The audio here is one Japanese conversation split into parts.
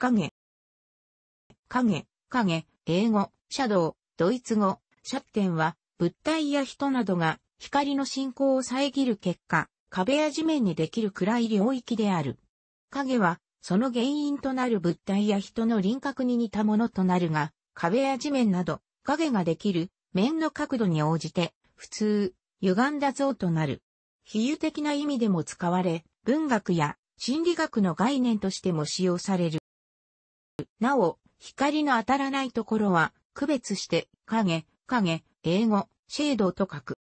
影。影、影、英語、シャドウ、ドイツ語、シャッテンは、物体や人などが光の進行を遮る結果、壁や地面にできる暗い領域である。影は、その原因となる物体や人の輪郭に似たものとなるが、壁や地面など、影ができる面の角度に応じて、普通、歪んだ像となる。比喩的な意味でも使われ、文学や心理学の概念としても使用される。なお、光の当たらないところは、区別して、影、影、英語、シェードと書く。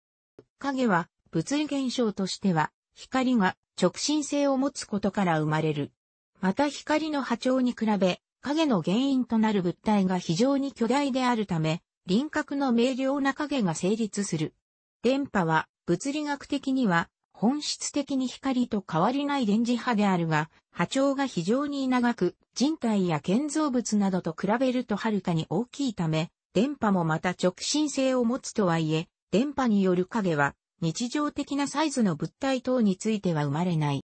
影は、物理現象としては、光が直進性を持つことから生まれる。また光の波長に比べ、影の原因となる物体が非常に巨大であるため、輪郭の明瞭な影が成立する。電波は、物理学的には、本質的に光と変わりない電磁波であるが、波長が非常に長く、人体や建造物などと比べるとはるかに大きいため、電波もまた直進性を持つとはいえ、電波による影は、日常的なサイズの物体等については生まれない。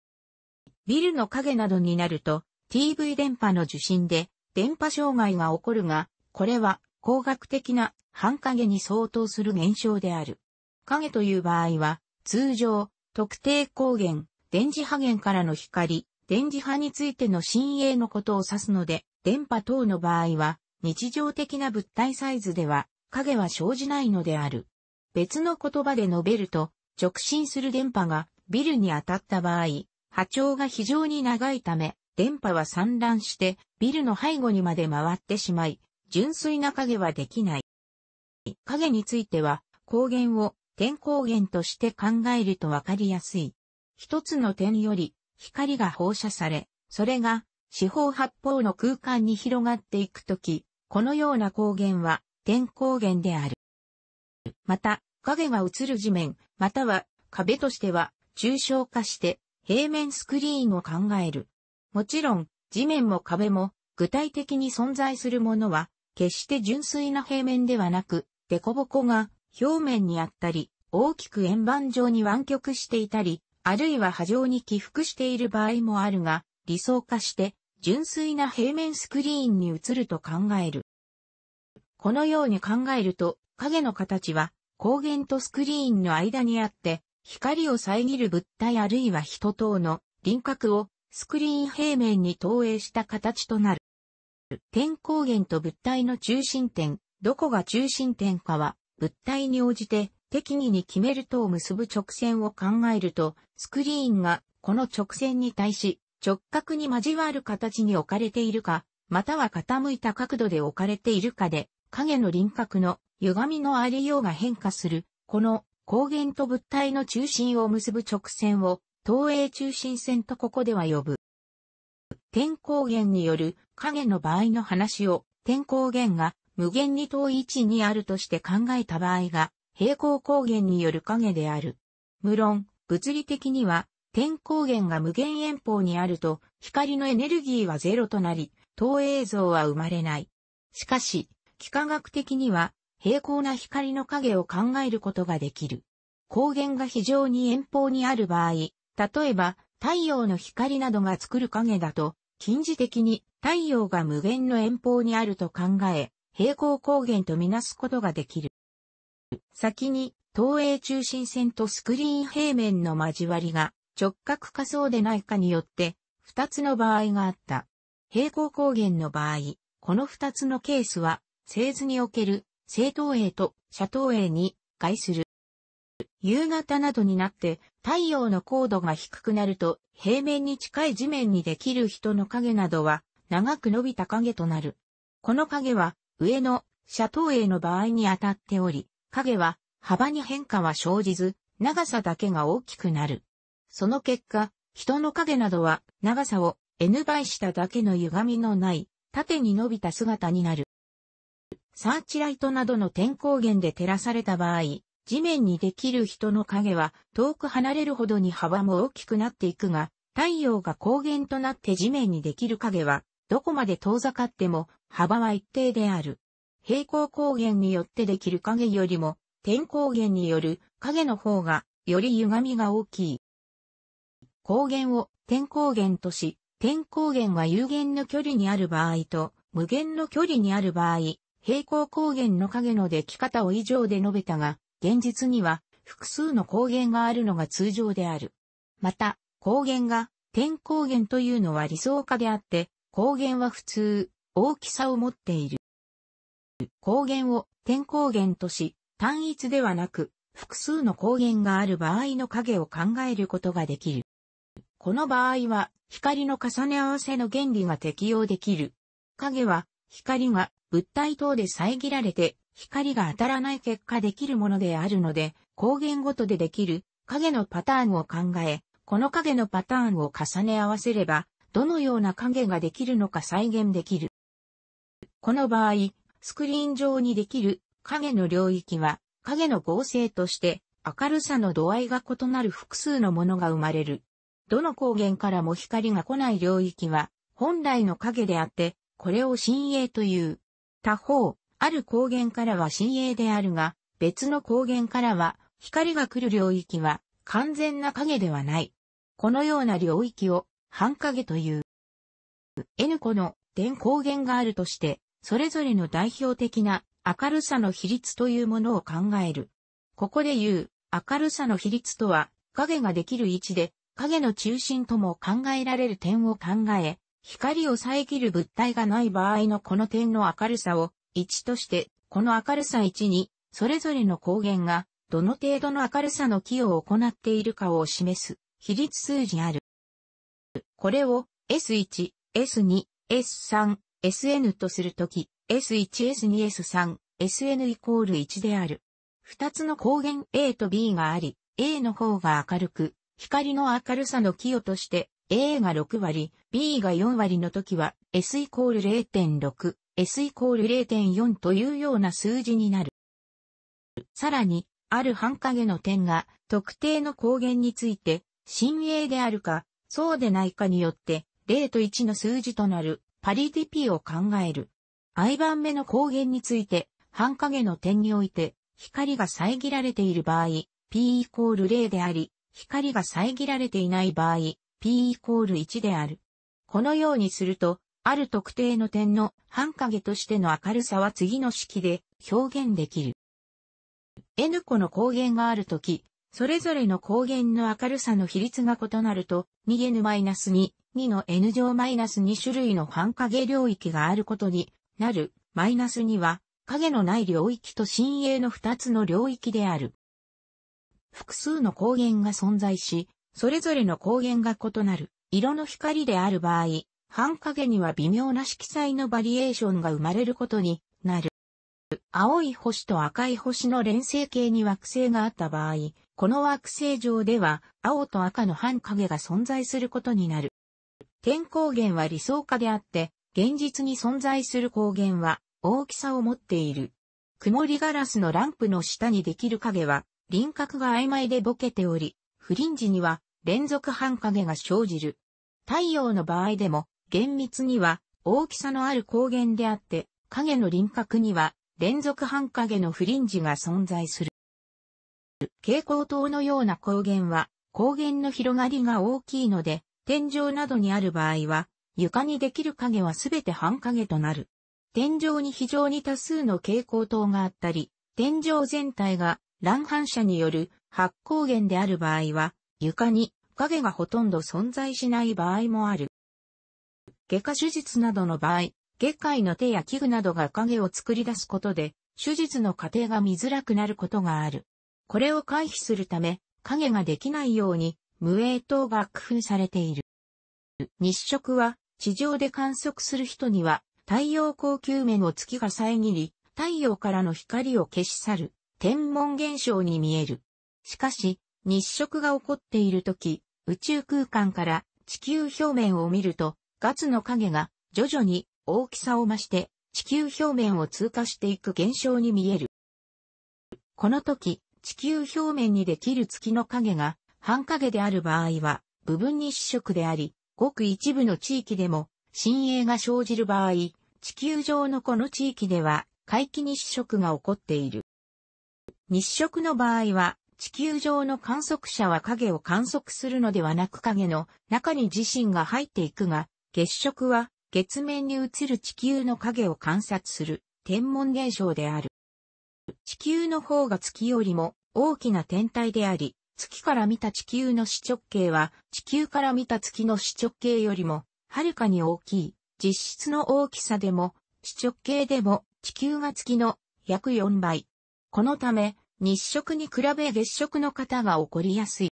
ビルの影などになると、TV 電波の受信で、電波障害が起こるが、これは工学的な半影に相当する現象である。影という場合は、通常、特定光源、電磁波源からの光、電磁波についての新鋭のことを指すので、電波等の場合は、日常的な物体サイズでは、影は生じないのである。別の言葉で述べると、直進する電波がビルに当たった場合、波長が非常に長いため、電波は散乱してビルの背後にまで回ってしまい、純粋な影はできない。影については、光源を点光源として考えるとわかりやすい。一つの点より光が放射され、それが四方八方の空間に広がっていくとき、このような光源は点光源である。また、影が映る地面、または壁としては抽象化して平面スクリーンを考える。もちろん、地面も壁も具体的に存在するものは、決して純粋な平面ではなく、凸凹が表面にあったり、大きく円盤状に湾曲していたり、あるいは波状に起伏している場合もあるが、理想化して、純粋な平面スクリーンに映ると考える。このように考えると、影の形は、光源とスクリーンの間にあって、光を遮る物体あるいは人等の輪郭をスクリーン平面に投影した形となる。点光源と物体の中心点、どこが中心点かは物体に応じて適宜に決めるとを結ぶ直線を考えると、スクリーンがこの直線に対し直角に交わる形に置かれているか、または傾いた角度で置かれているかで、影の輪郭の歪みのありようが変化する、この光源と物体の中心を結ぶ直線を、投影中心線とここでは呼ぶ。点光源による影の場合の話を、点光源が無限に遠い位置にあるとして考えた場合が、平行光源による影である。無論、物理的には、点光源が無限遠方にあると、光のエネルギーはゼロとなり、投影像は生まれない。しかし、幾何学的には、平行な光の影を考えることができる。光源が非常に遠方にある場合、例えば、太陽の光などが作る影だと、近似的に太陽が無限の遠方にあると考え、平行高原とみなすことができる。先に、東映中心線とスクリーン平面の交わりが直角化そうでないかによって、二つの場合があった。平行高原の場合、この二つのケースは、製図における正投影と斜等影に外する。夕方などになって太陽の高度が低くなると平面に近い地面にできる人の影などは長く伸びた影となる。この影は上の斜塔への場合に当たっており、影は幅に変化は生じず、長さだけが大きくなる。その結果、人の影などは長さを N 倍しただけの歪みのない縦に伸びた姿になる。サーチライトなどの天光源で照らされた場合、地面にできる人の影は遠く離れるほどに幅も大きくなっていくが、太陽が光源となって地面にできる影はどこまで遠ざかっても幅は一定である。平行光源によってできる影よりも、点光源による影の方が、より歪みが大きい。光源を点光源とし、点光源は有限の距離にある場合と、無限の距離にある場合、平行光源の影の出来方を以上で述べたが、現実には複数の光源があるのが通常である。また、光源が点光源というのは理想化であって、光源は普通、大きさを持っている。高原を点光源とし、単一ではなく、複数の光源がある場合の影を考えることができる。この場合は、光の重ね合わせの原理が適用できる。影は、光が物体等で遮られて、光が当たらない結果できるものであるので、光源ごとでできる影のパターンを考え、この影のパターンを重ね合わせれば、どのような影ができるのか再現できる。この場合、スクリーン上にできる影の領域は影の合成として明るさの度合いが異なる複数のものが生まれる。どの光源からも光が来ない領域は本来の影であって、これを新影という。他方、ある光源からは新影であるが、別の光源からは光が来る領域は完全な影ではない。このような領域を半影という。N 個の電光源があるとして、それぞれの代表的な明るさの比率というものを考える。ここで言う明るさの比率とは、影ができる位置で影の中心とも考えられる点を考え、光を遮る物体がない場合のこの点の明るさを1として、この明るさ1に、それぞれの光源が、どの程度の明るさの寄与を行っているかを示す、比率数字ある。これを、S1、S2、S3、SN とするとき、S1、S2、S3、SN イコール1である。二つの光源 A と B があり、A の方が明るく、光の明るさの寄与として、A が6割、B が4割の時は、S イコール0.6、S イコール0.4というような数字になる。さらに、ある半影の点が特定の光源について、新 A であるか、そうでないかによって、0と1の数字となるパリティ P を考える。i 番目の光源について、半影の点において、光が遮られている場合、P イコール0であり、光が遮られていない場合、P イコール1である。このようにすると、ある特定の点の半影としての明るさは次の式で表現できる。N 個の光源があるとき、それぞれの光源の明るさの比率が異なると、2N-2、2の n 乗マイナス -2 種類の半影領域があることになる、マイナス2は、影のない領域と新鋭の2つの領域である。複数の光源が存在し、それぞれの光源が異なる、色の光である場合、半影には微妙な色彩のバリエーションが生まれることになる。青い星と赤い星の連星形に惑星があった場合、この惑星上では青と赤の半影が存在することになる。天光源は理想化であって、現実に存在する光源は大きさを持っている。曇りガラスのランプの下にできる影は輪郭が曖昧でボケており、フリンジには連続半影が生じる。太陽の場合でも厳密には大きさのある光源であって、影の輪郭には連続半影のフリンジが存在する。蛍光灯のような光源は光源の広がりが大きいので天井などにある場合は、床にできる影はすべて半影となる。天井に非常に多数の蛍光灯があったり、天井全体が乱反射による発光源である場合は、床に影がほとんど存在しない場合もある。外科手術などの場合、外科医の手や器具などが影を作り出すことで、手術の過程が見づらくなることがある。これを回避するため、影ができないように、無影と工夫されている。日食は、地上で観測する人には、太陽光球面を月が遮り、太陽からの光を消し去る、天文現象に見える。しかし、日食が起こっている時、宇宙空間から地球表面を見ると、ガツの影が徐々に大きさを増して地球表面を通過していく現象に見える。この時、地球表面にできる月の影が半影である場合は、部分日食であり、ごく一部の地域でも、新鋭が生じる場合、地球上のこの地域では、皆既日食が起こっている。日食の場合は、地球上の観測者は影を観測するのではなく影の中に自身が入っていくが、月食は月面に映る地球の影を観察する天文現象である。地球の方が月よりも大きな天体であり、月から見た地球の視直径は、地球から見た月の視直径よりも、はるかに大きい、実質の大きさでも、視直径でも、地球が月の約4倍。このため、日食に比べ月食の方が起こりやすい。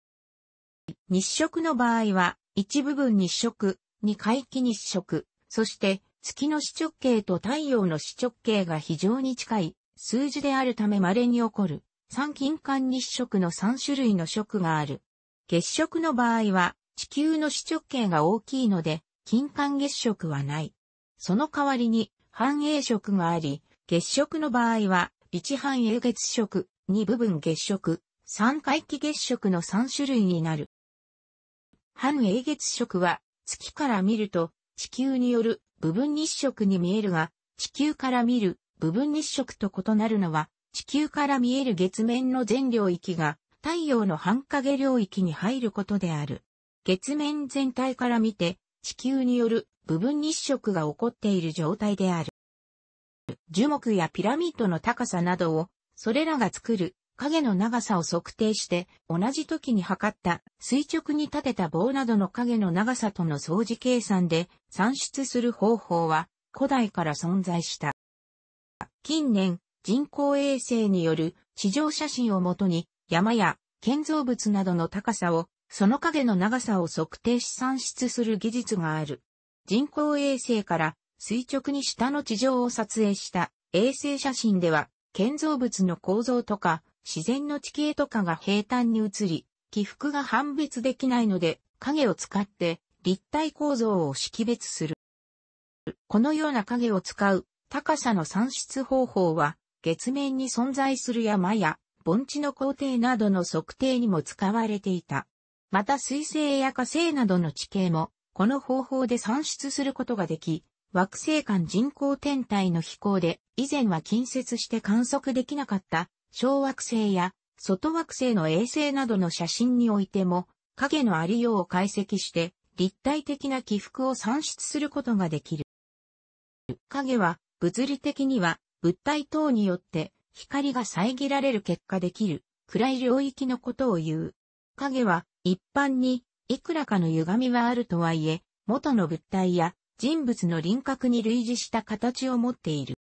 日食の場合は、一部分日食、二回帰日食、そして月の視直径と太陽の視直径が非常に近い数字であるため稀に起こる。三金環日食の三種類の食がある。月食の場合は、地球の視直径が大きいので、金環月食はない。その代わりに、半栄食があり、月食の場合は、1半栄月食、2部分月食、3回帰月食の3種類になる。半永月食は月から見ると地球による部分日食に見えるが地球から見る部分日食と異なるのは地球から見える月面の全領域が太陽の半影領域に入ることである。月面全体から見て地球による部分日食が起こっている状態である。樹木やピラミッドの高さなどを、それらが作る影の長さを測定して、同じ時に測った垂直に立てた棒などの影の長さとの相似計算で算出する方法は古代から存在した。近年、人工衛星による地上写真をもとに山や建造物などの高さをその影の長さを測定し算出する技術がある。人工衛星から垂直に下の地上を撮影した衛星写真では建造物の構造とか自然の地形とかが平坦に移り、起伏が判別できないので影を使って立体構造を識別する。このような影を使う高さの算出方法は月面に存在する山や盆地の工程などの測定にも使われていた。また水星や火星などの地形も、この方法で算出することができ、惑星間人工天体の飛行で、以前は近接して観測できなかった、小惑星や外惑星の衛星などの写真においても、影のありようを解析して、立体的な起伏を算出することができる。影は、物理的には物体等によって光が遮られる結果できる暗い領域のことを言う。影は一般にいくらかの歪みはあるとはいえ、元の物体や人物の輪郭に類似した形を持っている。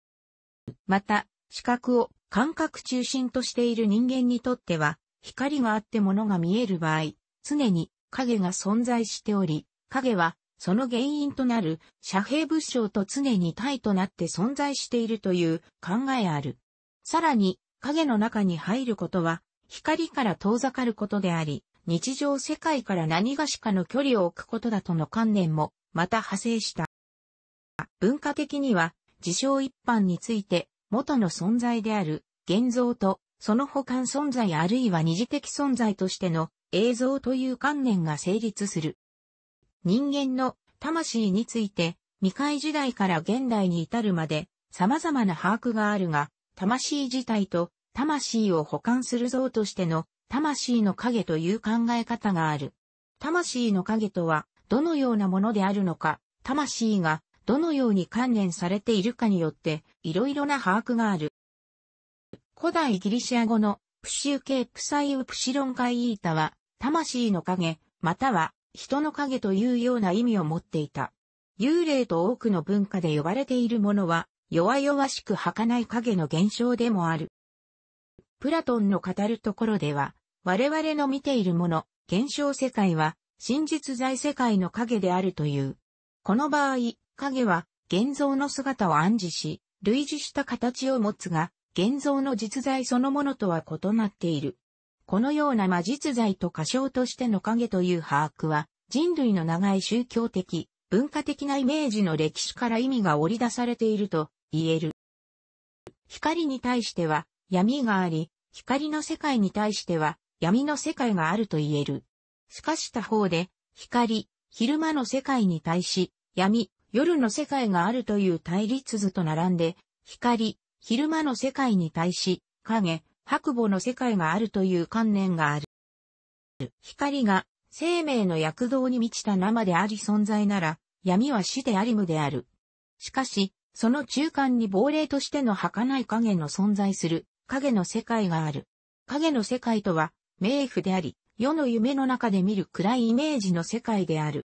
また、視覚を感覚中心としている人間にとっては、光があって物が見える場合、常に影が存在しており、影はその原因となる遮蔽物証と常に体となって存在しているという考えある。さらに、影の中に入ることは、光から遠ざかることであり、日常世界から何がしかの距離を置くことだとの観念も、また派生した。文化的には、事象一般について、元の存在である、現像と、その補完存在あるいは二次的存在としての映像という観念が成立する。人間の魂について、未開時代から現代に至るまで、様々な把握があるが、魂自体と魂を保管する像としての魂の影という考え方がある。魂の影とは、どのようなものであるのか、魂がどのように関連されているかによって、いろいろな把握がある。古代ギリシア語のプシュケ系プサイウプシロンカイータは、魂の影、または人の影というような意味を持っていた。幽霊と多くの文化で呼ばれているものは、弱々しく儚い影の現象でもある。プラトンの語るところでは、我々の見ているもの、現象世界は、真実在世界の影であるという。この場合、影は、現像の姿を暗示し、類似した形を持つが、現像の実在そのものとは異なっている。このような魔術罪と仮称としての影という把握は、人類の長い宗教的、文化的なイメージの歴史から意味が織り出されていると言える。光に対しては闇があり、光の世界に対しては闇の世界があると言える。しかし他方で、光、昼間の世界に対し、闇、夜の世界があるという対立図と並んで、光、昼間の世界に対し、影、白母の世界があるという観念がある。光が生命の躍動に満ちた生であり存在なら、闇は死であり無である。しかし、その中間に亡霊としての儚い影の存在する影の世界がある。影の世界とは、冥府であり、世の夢の中で見る暗いイメージの世界である。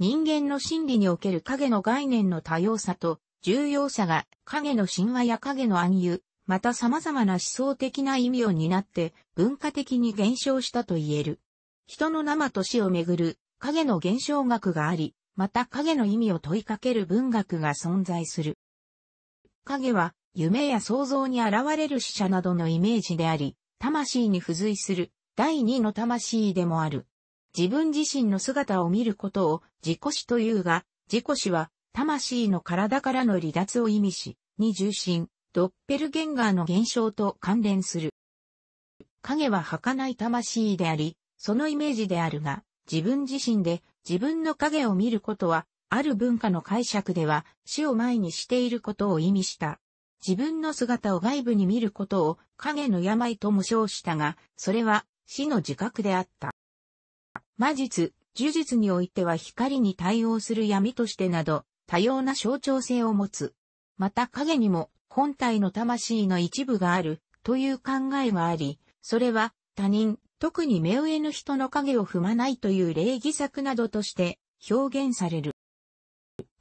人間の心理における影の概念の多様さと重要さが影の神話や影の暗喩、また様々な思想的な意味を担って文化的に減少したと言える。人の生と死をめぐる影の現象学があり、また影の意味を問いかける文学が存在する。影は夢や想像に現れる死者などのイメージであり、魂に付随する第二の魂でもある。自分自身の姿を見ることを自己死というが、自己死は魂の体からの離脱を意味し、に重心、ドッペルゲンガーの現象と関連する。影は儚い魂であり、そのイメージであるが、自分自身で自分の影を見ることは、ある文化の解釈では死を前にしていることを意味した。自分の姿を外部に見ることを影の病とも称したが、それは死の自覚であった。魔術、呪術においては光に対応する闇としてなど、多様な象徴性を持つ。また影にも本体の魂の一部があるという考えがあり、それは他人、特に目上の人の影を踏まないという礼儀作などとして表現される。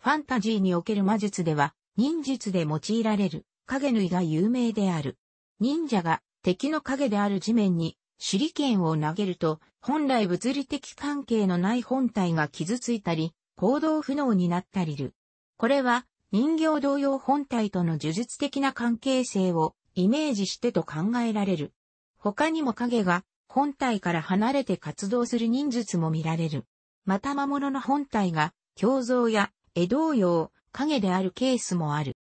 ファンタジーにおける魔術では、忍術で用いられる影縫いが有名である。忍者が敵の影である地面に手裏剣を投げると、本来物理的関係のない本体が傷ついたり、行動不能になったりる。これは人形同様本体との呪術的な関係性をイメージしてと考えられる。他にも影が本体から離れて活動する忍術も見られる。また魔物の本体が胸像や絵同様影であるケースもある。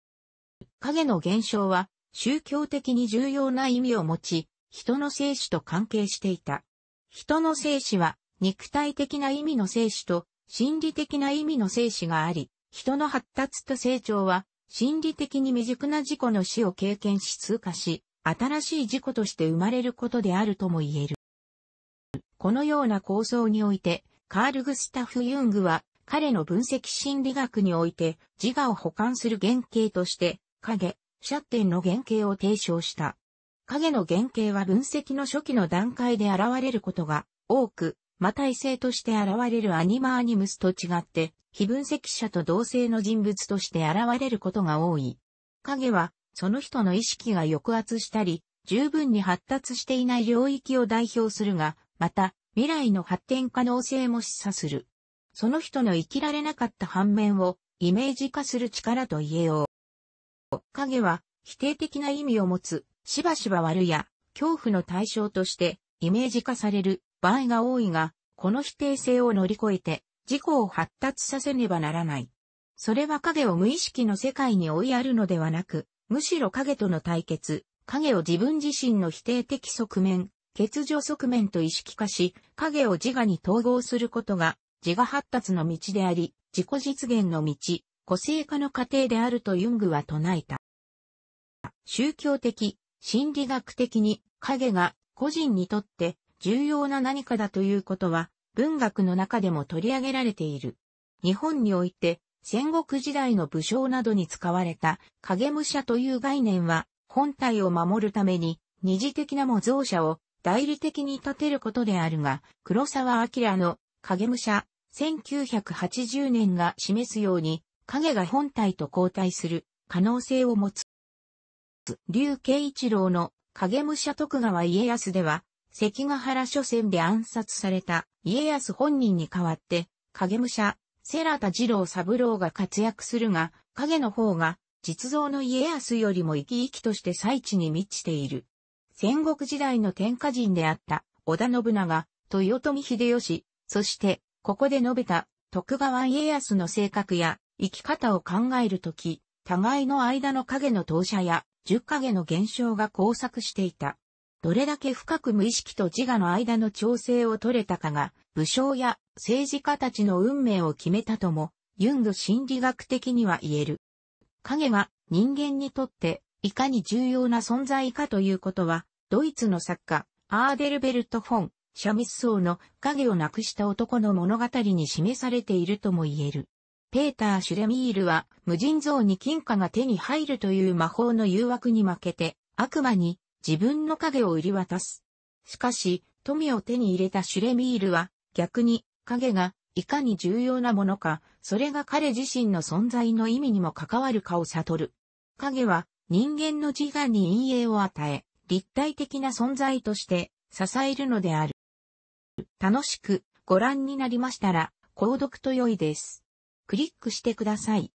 影の現象は宗教的に重要な意味を持ち、人の生死と関係していた。人の生死は肉体的な意味の生死と心理的な意味の生死があり、人の発達と成長は、心理的に未熟な自己の死を経験し通過し、新しい自己として生まれることであるとも言える。このような構想において、カール・グスタフ・ユングは、彼の分析心理学において、自我を補完する原型として、影、シャッテンの原型を提唱した。影の原型は分析の初期の段階で現れることが多く、また異性として現れるアニマアニムスと違って、非分析者と同性の人物として現れることが多い。影は、その人の意識が抑圧したり、十分に発達していない領域を代表するが、また、未来の発展可能性も示唆する。その人の生きられなかった反面をイメージ化する力と言えよう。影は否定的な意味を持つ、しばしば悪や恐怖の対象としてイメージ化される場合が多いが、この否定性を乗り越えて、自己を発達させねばならない。それは影を無意識の世界に追いやるのではなく、むしろ影との対決、影を自分自身の否定的側面、欠如側面と意識化し、影を自我に統合することが、自我発達の道であり、自己実現の道、個性化の過程であるとユングは唱えた。宗教的、心理学的に影が個人にとって重要な何かだということは、文学の中でも取り上げられている。日本において、戦国時代の武将などに使われた影武者という概念は、本体を守るために、二次的な模造者を代理的に立てることであるが、黒沢明の影武者、1980年が示すように、影が本体と交代する可能性を持つ。竜慶一郎の影武者徳川家康では、関ヶ原諸戦で暗殺された家康本人に代わって、影武者、セラタ二郎三郎が活躍するが、影の方が、実像の家康よりも生き生きとして最地に満ちている。戦国時代の天下人であった織田信長、豊臣秀吉、そしてここで述べた徳川家康の性格や生き方を考えるとき、互いの間の影の投射や十影の現象が交錯していた。どれだけ深く無意識と自我の間の調整を取れたかが、武将や政治家たちの運命を決めたとも、ユング心理学的には言える。影は人間にとっていかに重要な存在かということは、ドイツの作家、アーデルベルト・フォン、シャミス層の影をなくした男の物語に示されているとも言える。ペーター・シュレミールは無尽蔵に金貨が手に入るという魔法の誘惑に負けて悪魔に自分の影を売り渡す。しかし、富を手に入れたシュレミールは、逆に、影が、いかに重要なものか、それが彼自身の存在の意味にも関わるかを悟る。影は、人間の自我に陰影を与え、立体的な存在として、支えるのである。楽しく、ご覧になりましたら、購読と良いです。クリックしてください。